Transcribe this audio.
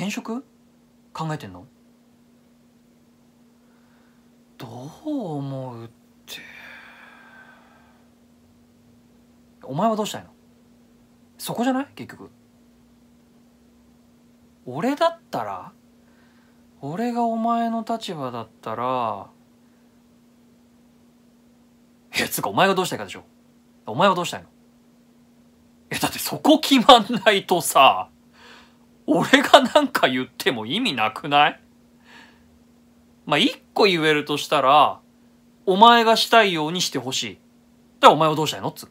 転職考えてんのどう思うってお前はどうしたいのそこじゃない結局俺だったら俺がお前の立場だったらいやつうかお前がどうしたいかでしょお前はどうしたいのいやだってそこ決まんないとさ俺がなんか言っても意味なくないまあ、一個言えるとしたら、お前がしたいようにしてほしい。だからお前はどうしたいのっつう。